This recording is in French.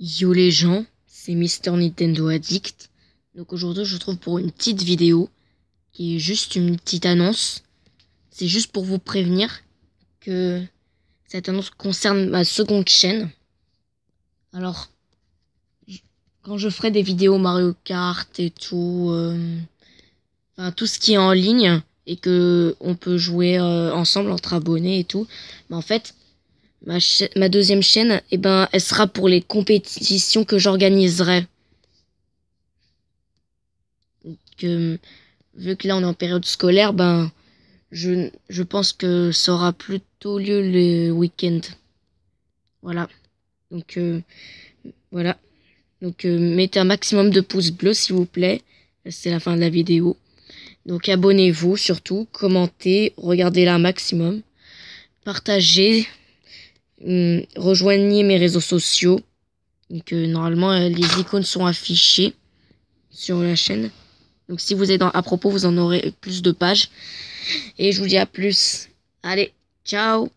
Yo les gens, c'est Mr Nintendo Addict. Donc aujourd'hui je vous trouve pour une petite vidéo qui est juste une petite annonce. C'est juste pour vous prévenir que cette annonce concerne ma seconde chaîne. Alors quand je ferai des vidéos Mario Kart et tout, euh, enfin tout ce qui est en ligne et que on peut jouer euh, ensemble entre abonnés et tout, mais ben, en fait ma, deuxième chaîne, eh ben, elle sera pour les compétitions que j'organiserai. Euh, vu que là on est en période scolaire, ben, je, je pense que ça aura plutôt lieu le week-end. Voilà. Donc, euh, voilà. Donc, euh, mettez un maximum de pouces bleus, s'il vous plaît. C'est la fin de la vidéo. Donc, abonnez-vous surtout, commentez, regardez-la un maximum, partagez. Mm, rejoignez mes réseaux sociaux. Donc, euh, normalement, euh, les icônes sont affichées sur la chaîne. Donc, si vous êtes dans, à propos, vous en aurez plus de pages. Et je vous dis à plus. Allez, ciao